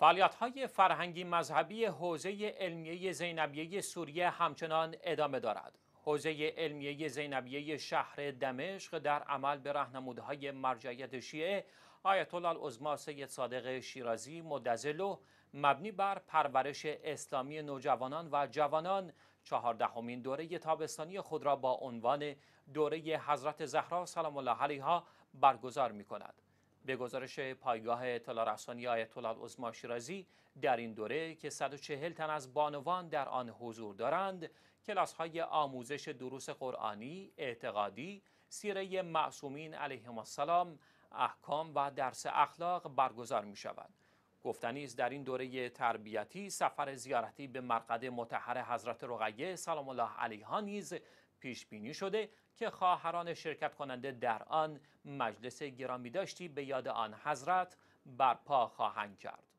فعالیت های فرهنگی مذهبی حوزه علمیه زینبیه سوریه همچنان ادامه دارد. حوزه علمیه زینبیه شهر دمشق در عمل به رهنمودهای مرجعیت شیعه آیت الله العظما سید صادق شیرازی مدزلو مبنی بر پرورش اسلامی نوجوانان و جوانان چهاردهمین دوره تابستانی خود را با عنوان دوره حضرت زهرا سلام الله علیها برگزار می کند. به گزارش پایگاه اطلاع رسانی آیت الله عظما شیرازی در این دوره که 140 تن از بانوان در آن حضور دارند کلاس های آموزش دروس قرآنی، اعتقادی، سیره معصومین علیهم السلام، احکام و درس اخلاق برگزار می شود. در این دوره تربیتی سفر زیارتی به مرقد متحر حضرت رقیه سلام الله علیها نیز پیش بینی شده که خواهران شرکت کننده در آن مجلس گرامی داشتی به یاد آن حضرت برپا خواهند کرد